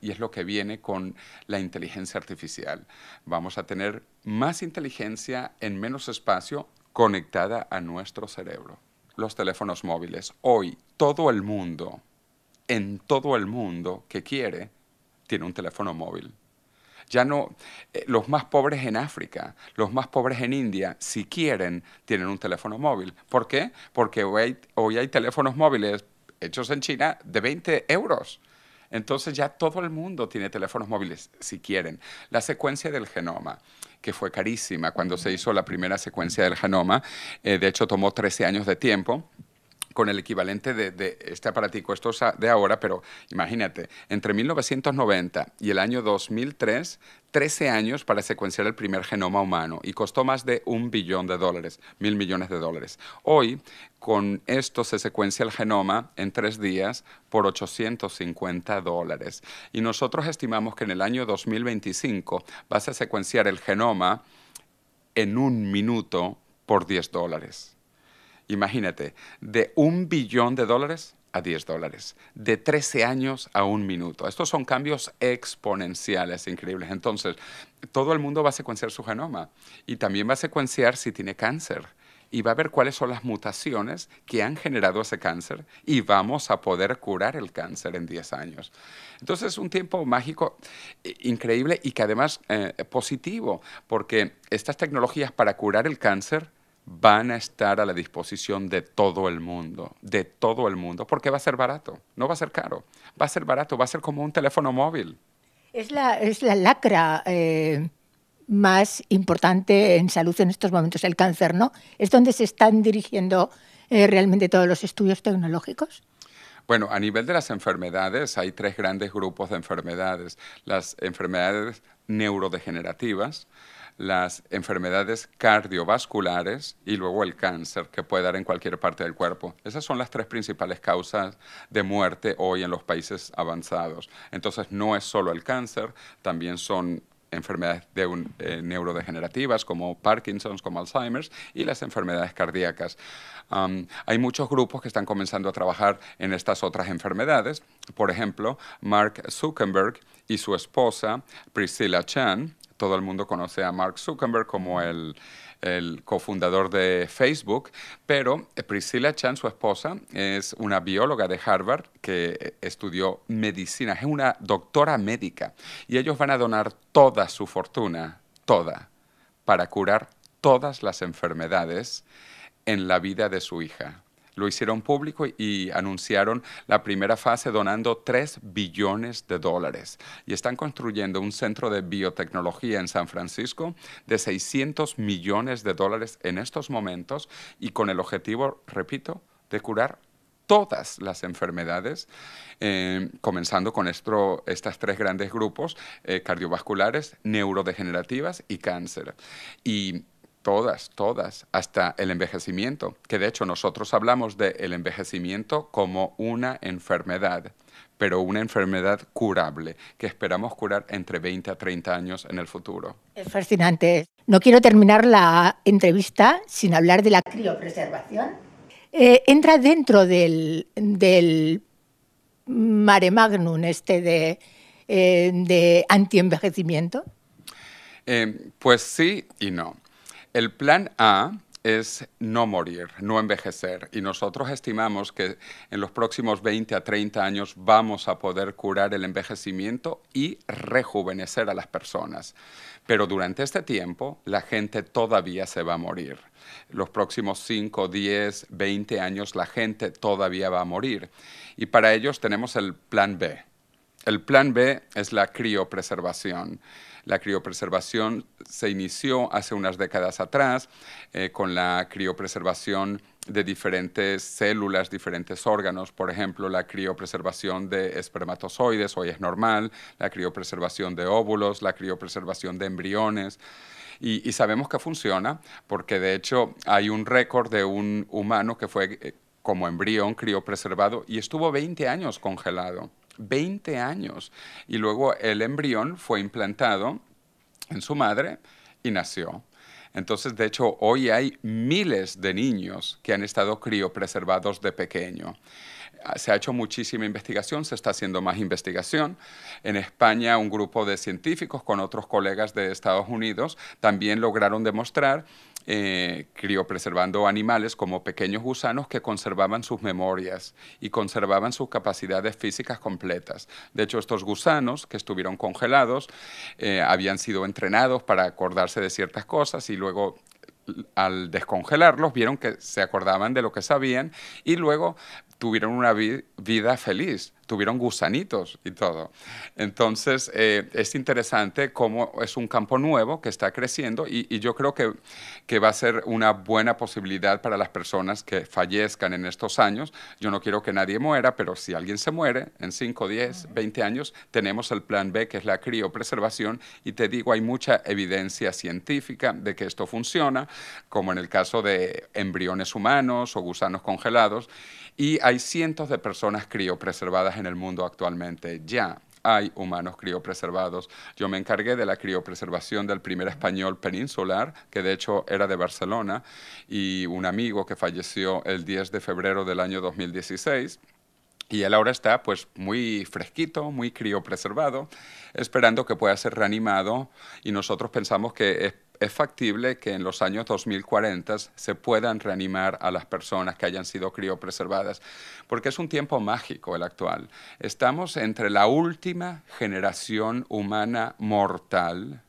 y es lo que viene con la inteligencia artificial. Vamos a tener más inteligencia en menos espacio conectada a nuestro cerebro. Los teléfonos móviles. Hoy todo el mundo, en todo el mundo que quiere, tiene un teléfono móvil. Ya no, eh, los más pobres en África, los más pobres en India, si quieren, tienen un teléfono móvil. ¿Por qué? Porque hoy hay, hoy hay teléfonos móviles hechos en China de 20 euros entonces ya todo el mundo tiene teléfonos móviles, si quieren. La secuencia del genoma, que fue carísima cuando se hizo la primera secuencia del genoma, eh, de hecho tomó 13 años de tiempo con el equivalente de, este aparatico, esto de ahora, pero imagínate, entre 1990 y el año 2003, 13 años para secuenciar el primer genoma humano y costó más de un billón de dólares, mil millones de dólares. Hoy, con esto se secuencia el genoma en tres días por 850 dólares. Y nosotros estimamos que en el año 2025 vas a secuenciar el genoma en un minuto por 10 dólares. Imagínate, de un billón de dólares a 10 dólares, de 13 años a un minuto. Estos son cambios exponenciales, increíbles. Entonces, todo el mundo va a secuenciar su genoma y también va a secuenciar si tiene cáncer y va a ver cuáles son las mutaciones que han generado ese cáncer y vamos a poder curar el cáncer en 10 años. Entonces es un tiempo mágico increíble y que además eh, positivo, porque estas tecnologías para curar el cáncer van a estar a la disposición de todo el mundo, de todo el mundo, porque va a ser barato, no va a ser caro, va a ser barato, va a ser como un teléfono móvil. Es la, lacra eh, más importante en salud en estos momentos, el cáncer, ¿no? ¿Es donde se están dirigiendo eh, realmente todos los estudios tecnológicos? Bueno, a nivel de las enfermedades, hay tres grandes grupos de enfermedades. Las enfermedades neurodegenerativas, las enfermedades cardiovasculares y luego el cáncer que puede dar en cualquier parte del cuerpo. Esas son las tres principales causas de muerte hoy en los países avanzados. Entonces no es solo el cáncer, también son enfermedades eh, neurodegenerativas como Parkinson's, como Alzheimer's y las enfermedades cardíacas. hay muchos grupos que están comenzando a trabajar en estas otras enfermedades. Por ejemplo, Mark Zuckerberg y su esposa Priscilla Chan todo el mundo conoce a Mark Zuckerberg como el, el cofundador de Facebook, pero eh, Priscilla Chan, su esposa, es una bióloga de Harvard que eh, estudió medicina, es una doctora médica, y ellos van a donar toda su fortuna, toda, para curar todas las enfermedades en la vida de su hija lo hicieron público y anunciaron la primera fase donando 3 billones de dólares. Y están construyendo un centro de biotecnología en San Francisco de 600 millones de dólares en estos momentos y con el objetivo, repito, de curar todas las enfermedades, eh, comenzando con estos estas tres grandes grupos, eh, cardiovasculares, neurodegenerativas y cáncer. Y Todas, todas, hasta el envejecimiento, que de hecho nosotros hablamos del el envejecimiento como una enfermedad, pero una enfermedad curable, que esperamos curar entre 20 a 30 años en el futuro. Es fascinante. No quiero terminar la entrevista sin hablar de la criopreservación. Eh, entra dentro del, del mare magnum este de, eh, de antienvejecimiento. Eh, pues sí y no. El plan A es no morir, no envejecer. Y nosotros estimamos que en los próximos 20 a 30 años vamos a poder curar el envejecimiento y rejuvenecer a las personas. Pero durante este tiempo la gente todavía se va a morir. Los próximos 5, 10, 20 años la gente todavía va a morir. Y para ellos tenemos el plan B el plan B es la criopreservación. La criopreservación se inició hace unas décadas atrás eh, con la criopreservación de diferentes células, diferentes órganos, por ejemplo, la criopreservación de espermatozoides, hoy es normal, la criopreservación de óvulos, la criopreservación de embriones. Y, sabemos que funciona porque de hecho hay un récord de un humano que fue eh, como embrión criopreservado y estuvo 20 años congelado. 20 años. Y luego el embrión fue implantado en su madre y nació. Entonces, de hecho, hoy hay miles de niños que han estado criopreservados de pequeño. Ah, se ha hecho muchísima investigación, se está haciendo más investigación. En España, un grupo de científicos con otros colegas de Estados Unidos también lograron demostrar eh, crió preservando animales como pequeños gusanos que conservaban sus memorias y conservaban sus capacidades físicas completas. De hecho, estos gusanos que estuvieron congelados eh, habían sido entrenados para acordarse de ciertas cosas y luego al descongelarlos vieron que se acordaban de lo que sabían y luego tuvieron una vida feliz, tuvieron gusanitos y todo. Entonces, eh, es interesante cómo es un campo nuevo que está creciendo y, yo creo que, que, va a ser una buena posibilidad para las personas que fallezcan en estos años. Yo no quiero que nadie muera, pero si alguien se muere en 5, 10, 20 años, tenemos el plan B, que es la criopreservación, y te digo, hay mucha evidencia científica de que esto funciona, como en el caso de embriones humanos o gusanos congelados y hay cientos de personas criopreservadas en el mundo actualmente ya. Hay humanos criopreservados. Yo me encargué de la criopreservación del primer español peninsular, que de hecho era de Barcelona, y un amigo que falleció el 10 de febrero del año 2016. Y él ahora está pues muy fresquito, muy criopreservado, esperando que pueda ser reanimado y nosotros pensamos que es es factible que en los años 2040 se puedan reanimar a las personas que hayan sido criopreservadas, porque es un tiempo mágico el actual. Estamos entre la última generación humana mortal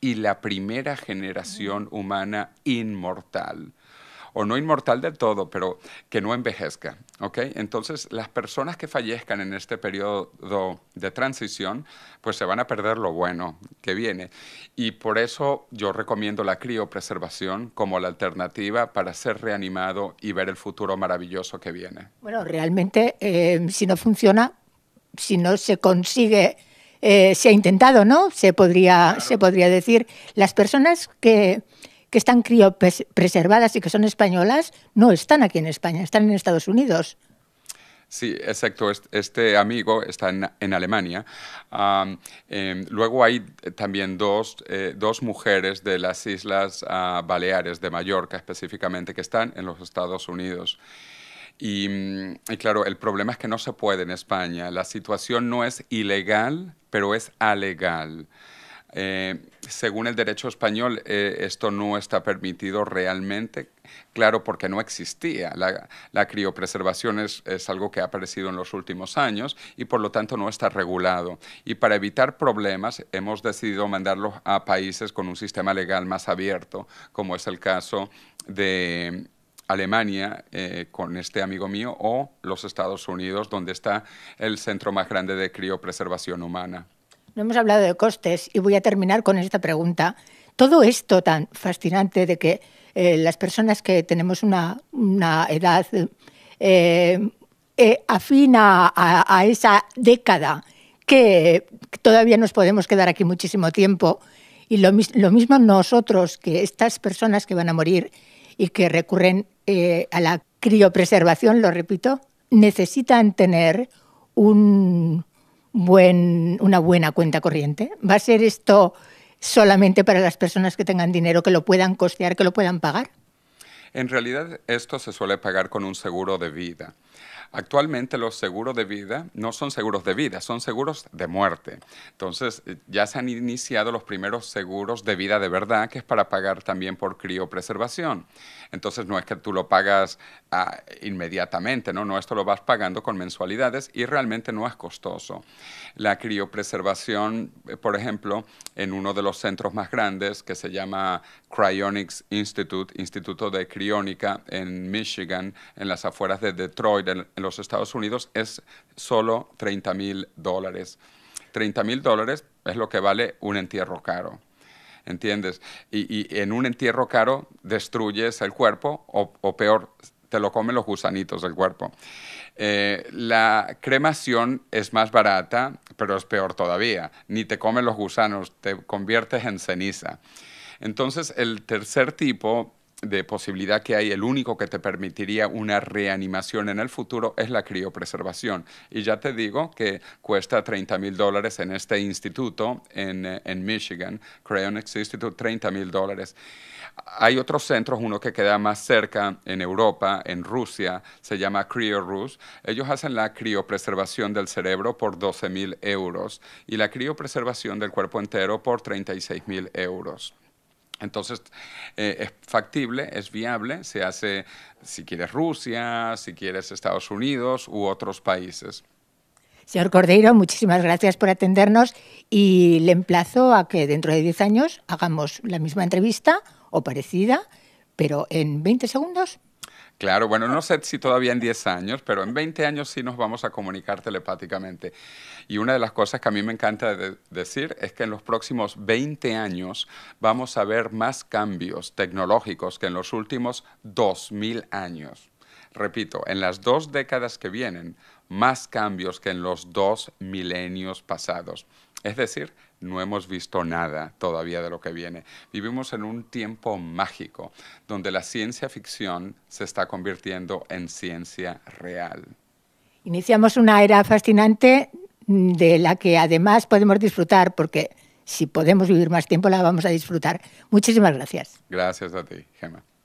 y la primera generación humana inmortal o no inmortal del todo, pero que no envejezca. ¿ok? Entonces, las personas que fallezcan en este periodo de transición, pues se van a perder lo bueno que viene. Y por eso yo recomiendo la criopreservación como la alternativa para ser reanimado y ver el futuro maravilloso que viene. Bueno, realmente, eh, si no funciona, si no se consigue... Eh, se ha intentado, ¿no? Se podría, se podría decir. Las personas que, que están criopreservadas y que son españolas no están aquí en España, están en Estados Unidos. Sí, exacto. Este amigo está en, Alemania. Em, luego hay también dos, eh, dos, mujeres de las Islas ah, Baleares, de Mallorca específicamente, que están en los Estados Unidos. Y, mm, y, claro, el problema es que no se puede en España. La situación no es ilegal, pero es alegal. Eh, según el derecho español, eh, esto no está permitido realmente, claro, porque no existía. La, criopreservación es, algo que ha aparecido en los últimos años y por lo tanto no está regulado. Y para evitar problemas, hemos decidido mandarlo a países con un sistema legal más abierto, como es el caso de Alemania eh, con este amigo mío o los Estados Unidos, donde está el centro más grande de criopreservación humana no hemos hablado de costes y voy a terminar con esta pregunta. Todo esto tan fascinante de que eh, las personas que tenemos una, edad eh, eh, afina a, esa década, que todavía nos podemos quedar aquí muchísimo tiempo, y lo mismo nosotros, que estas personas que van a morir y que recurren a la criopreservación, lo repito, necesitan tener un, una buena cuenta corriente? ¿Va a ser esto solamente para las personas que tengan dinero, que lo puedan costear, que lo puedan pagar? En realidad esto se suele pagar con un seguro de vida. Actualmente los seguros de vida no son seguros de vida, son seguros de muerte. Entonces eh, ya se han iniciado los primeros seguros de vida de verdad, que es para pagar también por criopreservación. Entonces no es que tú lo pagas ah, inmediatamente, ¿no? no, esto lo vas pagando con mensualidades y realmente no es costoso. La criopreservación, eh, por ejemplo, en uno de los centros más grandes que se llama Cryonics Institute, Instituto de Criónica en Michigan, en las afueras de Detroit, en, en los Estados Unidos es solo 30 mil dólares. 30 mil dólares es lo que vale un entierro caro. ¿Entiendes? Y, en un entierro caro destruyes el cuerpo o, peor, te lo comen los gusanitos del cuerpo. Eh, la cremación es más barata, pero es peor todavía. Ni te comen los gusanos, te conviertes en ceniza. Entonces, el tercer tipo de posibilidad que hay, el único que te permitiría una reanimación en el futuro es la criopreservación. Y ya te digo que cuesta 30 mil dólares en este instituto en, eh, Michigan, Cryonics Institute, 30 mil dólares. Hay otros centros, uno que queda más cerca en Europa, en Rusia, se llama CryoRus. Ellos hacen la criopreservación del cerebro por 12 mil euros y la criopreservación del cuerpo entero por 36 mil euros. Entonces, eh, es factible, es viable, se hace si quieres Rusia, si quieres Estados Unidos u otros países. Señor Cordeiro, muchísimas gracias por atendernos y le emplazo a que dentro de 10 años hagamos la misma entrevista o parecida, pero en 20 segundos. Claro, bueno, no sé si todavía en 10 años, pero en 20 años sí nos vamos a comunicar telepáticamente. Y una de las cosas que a mí me encanta decir es que en los próximos 20 años vamos a ver más cambios tecnológicos que en los últimos 2.000 años. Repito, en las dos décadas que vienen, más cambios que en los dos milenios pasados. Es decir, no hemos visto nada todavía de lo que viene. Vivimos en un tiempo mágico donde la ciencia ficción se está convirtiendo en ciencia real. Iniciamos una era fascinante mm, de la que además podemos disfrutar porque si podemos vivir más tiempo la vamos a disfrutar. Muchísimas gracias. Gracias a ti, Gemma.